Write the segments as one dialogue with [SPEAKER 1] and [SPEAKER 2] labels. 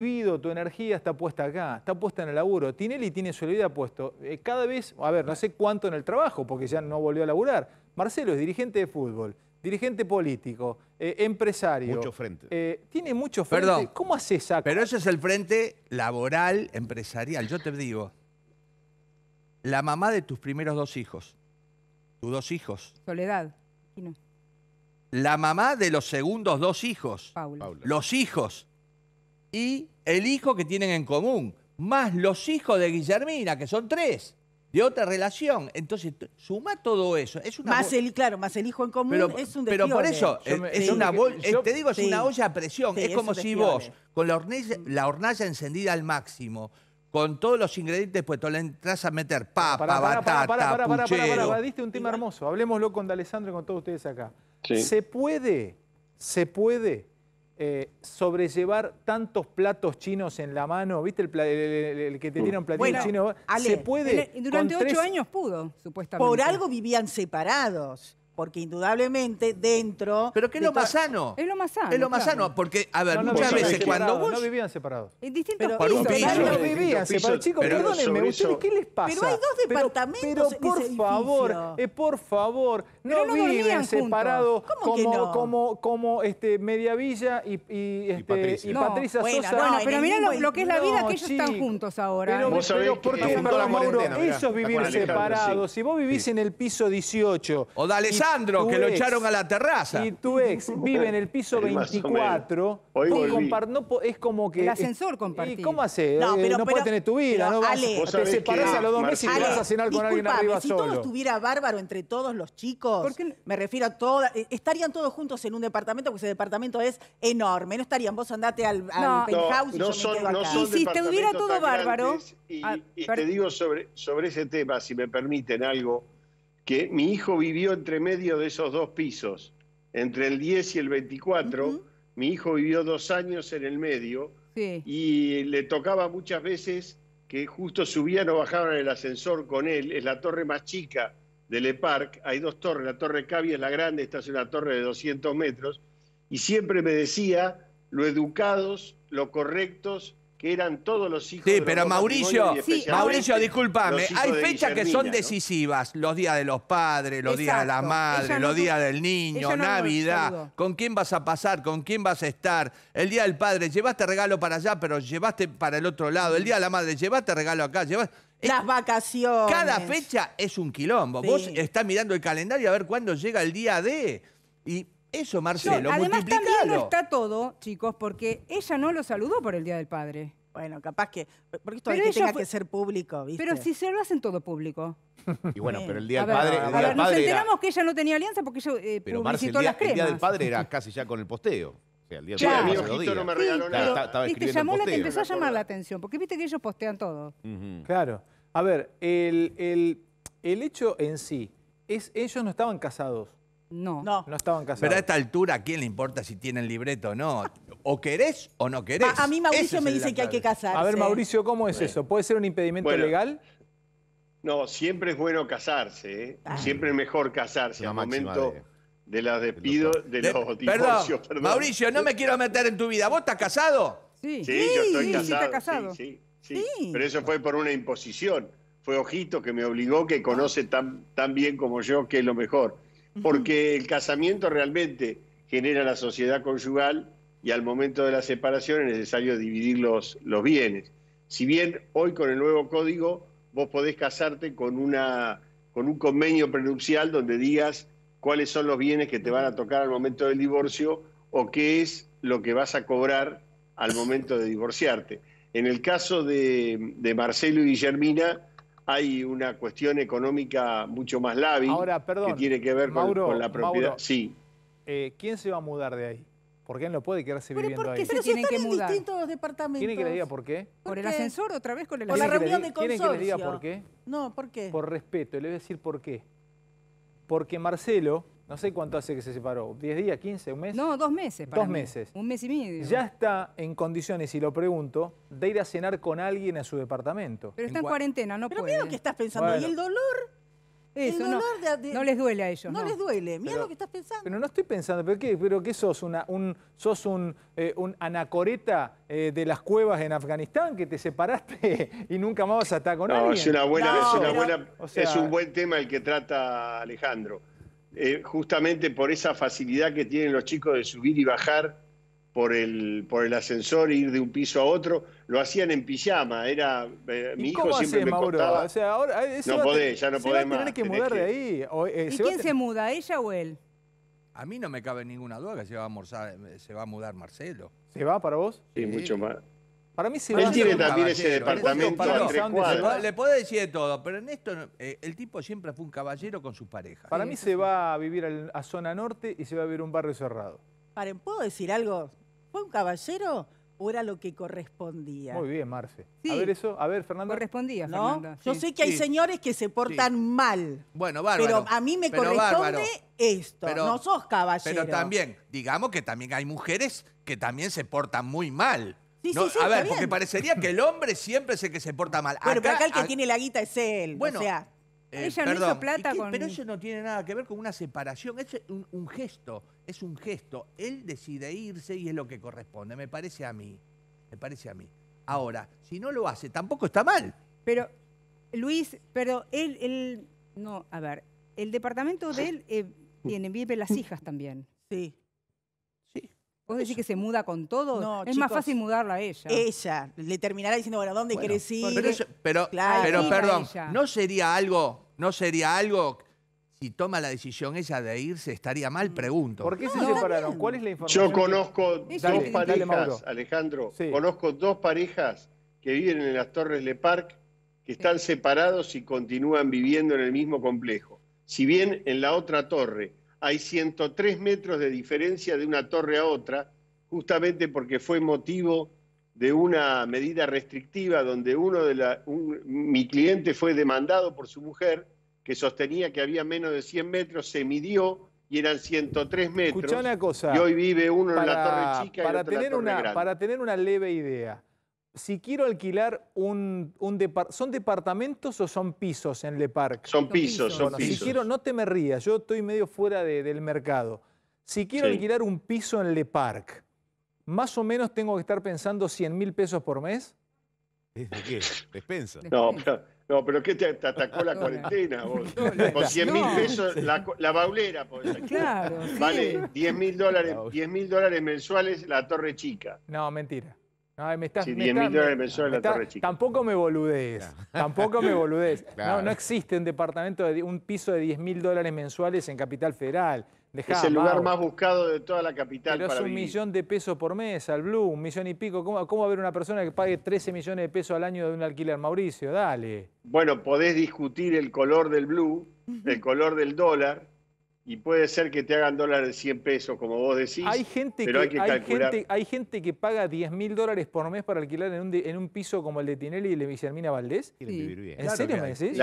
[SPEAKER 1] vida, tu energía está puesta acá, está puesta en el laburo. y tiene su vida puesto. Eh, cada vez, a ver, no sé cuánto en el trabajo, porque ya no volvió a laburar. Marcelo es dirigente de fútbol, dirigente
[SPEAKER 2] político, eh, empresario. Mucho frente. Eh, tiene mucho frente. ¿Cómo hace esa? Pero ese es el frente laboral, empresarial. Yo te digo, la mamá de tus primeros dos hijos, tus dos hijos. Soledad. La mamá de los segundos dos hijos. Los hijos y el hijo que tienen en común, más los hijos de Guillermina, que son tres, de otra relación. Entonces, suma todo eso. Es más
[SPEAKER 3] el, claro, más el hijo en común es un Pero
[SPEAKER 2] por eso, es, una eh, te digo, es una olla a presión. es como si vos, con la hornalla, la hornalla encendida al máximo, con todos los ingredientes puestos, le entras a meter papa, para, batata, para, para,
[SPEAKER 1] diste un tema hermoso. Hablemoslo con D'Alessandro y con todos ustedes acá. Se puede, se puede eh, sobrellevar tantos platos chinos en la mano, ¿viste? El, que te dieron platillo chino. se puede. durante ocho años
[SPEAKER 3] pudo, supuestamente. Por algo vivían separados porque indudablemente dentro... Pero que es lo más sano. Es lo más sano. Es lo más sano,
[SPEAKER 1] porque, a ver, muchas veces cuando vos... No vivían separados.
[SPEAKER 3] En distintos pisos. No vivían separados. Chicos, perdónenme, ¿ustedes qué les pasa? Pero hay dos
[SPEAKER 1] departamentos Pero, pero por favor, eh, por favor, no, viven separados como, como, como este, Mediavilla este, y, Patricia, bueno, Sosa. Bueno, pero mirá lo, que es la vida que ellos están
[SPEAKER 3] juntos ahora. Pero, ¿por qué,
[SPEAKER 1] Mauro? Ellos vivir separados. Si vos vivís en el piso 18... O dale, Alejandro, que lo echaron a la terraza. Y tu ex vive en el piso 24. Hoy no, es como que. El ascensor compartido. ¿Y cómo hace? No, eh, pero, no puedes tener tu vida, no vas. te separás a los dos meses y vas a cenar con alguien arriba si solo. Si todo
[SPEAKER 3] estuviera bárbaro entre todos los chicos, me refiero a todas. Eh, estarían todos juntos en un departamento, porque ese departamento es enorme. No estarían, vos andate al, penthouse y yo me quedo y si te hubiera todo bárbaro. Y, y te
[SPEAKER 4] digo sobre, sobre ese tema, si me permiten algo que mi hijo vivió entre medio de esos dos pisos, entre el 10 y el 24, mi hijo vivió dos años en el medio y le tocaba muchas veces que justo subían o bajaban el ascensor con él, es la torre más chica del Le hay dos torres, la torre Cavi es la grande, esta es una torre de 200 metros, y siempre me decía lo educados, lo correctos que eran todos los hijos. Sí, de pero Mauricio, sí, Mauricio, discúlpame, hay fechas que son
[SPEAKER 2] decisivas, los días de los padres, los días de la madre, los días del niño, Navidad, con quién vas a pasar, con quién vas a estar, el día del padre, llevaste regalo para allá, pero llevaste para el otro lado, el día de la madre, llevaste regalo acá, llevaste... Las vacaciones. Cada fecha es un quilombo. Vos estás mirando el calendario a ver cuándo llega el día de... Y eso, Marcelo, no, Además, también no
[SPEAKER 3] está todo, chicos, porque ella no lo saludó por el Día del Padre. Bueno, capaz que... Porque esto hay que que ser público, ¿viste? Pero si se lo hacen todo público. Y bueno, pero el Día del Padre... El día nos enteramos que ella no tenía alianza porque ella eh, pero, las cremas. el Día del Padre
[SPEAKER 2] era casi ya con el posteo. O sea,
[SPEAKER 4] el día del padre no me
[SPEAKER 3] regaló nada. llamó la la, empezó a llamar la atención, porque viste que ellos postean todo.
[SPEAKER 1] Claro. A ver, el, el, el hecho en sí es ellos no estaban casados. No. No. No estaban casados. Pero a esta
[SPEAKER 2] altura, ¿a quién le importa si tienen libreto o no? ¿O querés o no querés? A, mí Mauricio me
[SPEAKER 3] dice que hay que casarse. A ver, Mauricio,
[SPEAKER 2] ¿cómo es eso? ¿Puede ser un impedimento legal?
[SPEAKER 4] No, siempre es bueno casarse, ¿eh? Ah. siempre es mejor casarse al momento de, la los despidos, de, los divorcios. Perdón, Mauricio, no me quiero meter en tu vida. ¿Vos estás casado? Sí, sí, yo estoy casado. Sí, Pero eso fue por una imposición. Fue Ojito que me obligó, que conoce tan, tan bien como yo, que es lo mejor porque el casamiento realmente genera la sociedad conyugal y al momento de la separación es necesario dividir los, bienes. Si bien hoy con el nuevo código vos podés casarte con, una, con un convenio prenupcial donde digas cuáles son los bienes que te van a tocar al momento del divorcio o qué es lo que vas a cobrar al momento de divorciarte. En el caso de, de Marcelo y Guillermina, hay una cuestión económica mucho más lábil que tiene que ver con, Mauro, con la propiedad.
[SPEAKER 1] Eh, ¿Quién se va a mudar de ahí? Porque él no puede quedarse viviendo ahí. Pero se tienen que en mudar.
[SPEAKER 3] distintos departamentos. ¿Quién que le diga por qué? ¿Por, el ascensor otra vez con el ascensor. Por la reunión de consorcio. que le diga por
[SPEAKER 1] qué? No, ¿por qué? Por respeto, le voy a decir por qué. Porque Marcelo no sé cuánto hace que se separó. ¿10 días, 15, un mes? No,
[SPEAKER 3] dos meses. dos meses. Un mes y medio. Ya
[SPEAKER 1] está en condiciones, si lo pregunto, de ir a cenar con alguien a su departamento. Pero está en, cuarentena,
[SPEAKER 3] no Pero puede. Pero mira lo que estás pensando. ¿Y el dolor? el dolor no, de, no les duele a ellos. No, les duele. Mira lo que estás
[SPEAKER 1] pensando. Pero no estoy pensando. ¿Pero qué, pero qué sos? Una, un, ¿Sos un, eh, anacoreta eh, de las cuevas en Afganistán que te separaste y nunca más vas a estar con alguien? Es una buena, es un
[SPEAKER 4] buen tema el que trata Alejandro. Eh, justamente por esa facilidad que tienen los chicos de subir y bajar por el, por el ascensor e ir de un piso a otro, lo hacían en pijama. Era, eh, mi hijo siempre me no podés, ya no podés que mudar de
[SPEAKER 3] ahí. Eh, ¿Y quién se muda, ella o él? A mí no me cabe
[SPEAKER 2] ninguna duda que se va a, se va a mudar Marcelo.
[SPEAKER 3] ¿Se va para vos? sí.
[SPEAKER 4] mucho más.
[SPEAKER 1] Para mí se Él ese departamento Le
[SPEAKER 2] puedo decir de todo, pero en esto eh, el tipo siempre fue un caballero con su pareja.
[SPEAKER 1] Para mí se va a vivir a zona norte y se va a vivir un barrio cerrado.
[SPEAKER 3] ¿puedo decir algo? ¿Fue un caballero o era lo que correspondía? Muy
[SPEAKER 1] bien, Marce. A ver eso, a ver, Fernando. Correspondía, Yo sé que hay
[SPEAKER 3] señores que se portan mal. Bueno, bárbaro. Pero a mí me corresponde esto, no sos caballero. Pero también,
[SPEAKER 2] digamos que también hay mujeres que también se portan muy mal a ver, porque parecería que el hombre siempre es el que se porta mal. pero acá el que tiene la guita
[SPEAKER 3] es él. Bueno, o eh, ella no hizo plata con... Pero eso
[SPEAKER 2] no tiene nada que ver con una separación, es un, gesto, es un gesto. Él decide irse y es lo que corresponde, me parece a mí, me parece a mí.
[SPEAKER 3] Ahora, si no lo hace, tampoco está mal. Pero, Luis, pero él, él no, a ver, el departamento de él eh, tiene, vive las hijas también. Sí. ¿Vos decís que se muda con todo? No, es más fácil mudarla a ella. Ella le terminará diciendo, bueno, ¿dónde bueno, ir?
[SPEAKER 2] Pero, claro. pero perdón, ¿no sería algo, no sería algo si toma la decisión ella de irse, estaría mal, mm. pregunto. ¿Por qué se separaron? ¿Cuál es la información? Yo conozco dos parejas,
[SPEAKER 4] Alejandro, conozco dos parejas que viven en las Torres Le Parc, que están separados y continúan viviendo en el mismo complejo. Si bien en la otra torre hay 103 metros de diferencia de una torre a otra, justamente porque fue motivo de una medida restrictiva donde uno de la, mi cliente fue demandado por su mujer que sostenía que había menos de 100 metros, se midió y eran 103 metros. Escuchá una
[SPEAKER 1] cosa. Y hoy vive uno en la torre chica y la una, Para
[SPEAKER 4] tener una leve idea,
[SPEAKER 1] si quiero alquilar un, departamento, ¿son departamentos o son pisos en Le Parc?
[SPEAKER 4] Son pisos, son pisos. Si quiero,
[SPEAKER 1] no te me rías, yo estoy medio fuera del mercado. Si quiero alquilar un piso en Le Parc, más o menos tengo que estar pensando 100 mil pesos por
[SPEAKER 4] mes. ¿Desde qué? ¿Despensa? No, pero, no, ¿qué te, atacó la cuarentena vos? Con 100 mil pesos, la, baulera Claro, Vale 10 mil dólares, dólares mensuales la torre chica.
[SPEAKER 1] No, mentira.
[SPEAKER 4] No, 10 mil dólares en la torre chica.
[SPEAKER 1] Tampoco me boludees, tampoco me boludees. No, existe un departamento, de un piso de 10 mil dólares mensuales en Capital Federal. es el lugar más
[SPEAKER 4] buscado de toda la capital Pero es un millón
[SPEAKER 1] de pesos por mes al Blue, un millón y pico. ¿Cómo, ¿Cómo va a haber una persona que pague 13 millones de pesos al año de un alquiler, Mauricio? Dale.
[SPEAKER 4] Bueno, podés discutir el color del Blue, el color del dólar, y puede ser que te hagan dólares de 100 pesos, como vos decís. Hay gente, pero que, hay que calcular.
[SPEAKER 1] hay gente que paga 10 mil dólares por mes para alquilar en un, piso como el de Tinelli y el de Vicermina Valdés. ¿En serio me decís?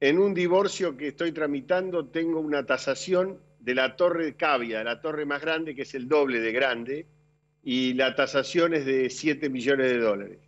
[SPEAKER 4] en un divorcio que estoy tramitando tengo una tasación de la torre Cavia, la torre más grande, que es el doble de grande, y la tasación es de 7 millones de dólares.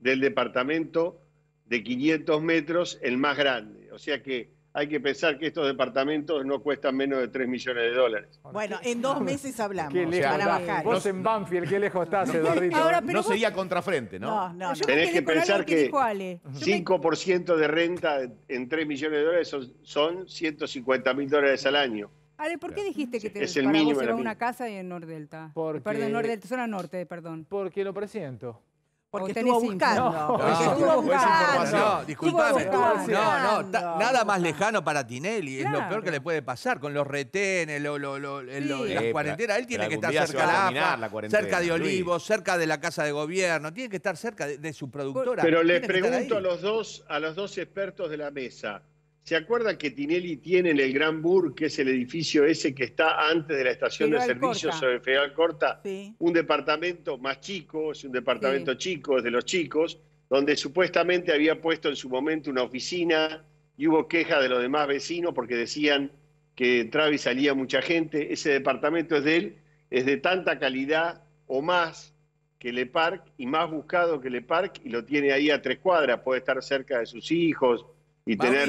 [SPEAKER 4] Del departamento de 500 metros, el más grande. O sea que hay que pensar que estos departamentos no cuestan menos de 3 millones de dólares.
[SPEAKER 3] Bueno, en dos meses hablamos qué lejos bajar. Vos
[SPEAKER 4] en Banfield, qué lejos estás, Eduardito. Ahora, no sería seguía contrafrente, ¿no? No, no. no. Tenés que pensar que, 5% de renta en 3 millones de dólares son, 150 mil dólares al año.
[SPEAKER 3] Ale, ¿por qué dijiste que te es el una casa y en Nordelta? Porque... Perdón, Nordelta, zona norte, perdón. Porque lo presento. Porque estuvo buscando. No, No, disculpame. No, no, nada
[SPEAKER 2] más lejano para Tinelli. Es lo peor que le puede pasar con los retenes, lo, las eh, cuarentenas. Él tiene que estar cerca de la, cerca de Olivos, cerca de la Casa de Gobierno. Tiene que estar cerca de, su productora. Pero le pregunto a
[SPEAKER 4] los, dos, a los dos expertos de la mesa. ¿Se acuerda que Tinelli tiene en el Gran Bur, que es el edificio ese que está antes de la estación de servicios sobre Federal Corta, un departamento más chico, es un departamento chico, es de los chicos, donde supuestamente había puesto en su momento una oficina y hubo queja de los demás vecinos porque decían que entraba y salía mucha gente. Ese departamento es de él, es de tanta calidad o más que Le Parc y más buscado que Le Parc y lo tiene ahí a tres cuadras, puede estar cerca de sus hijos y tener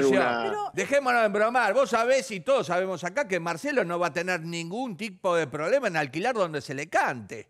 [SPEAKER 2] Dejémonos de bromar. Vos sabés y todos sabemos acá que Marcelo no va a tener ningún tipo de problema en alquilar donde se le cante.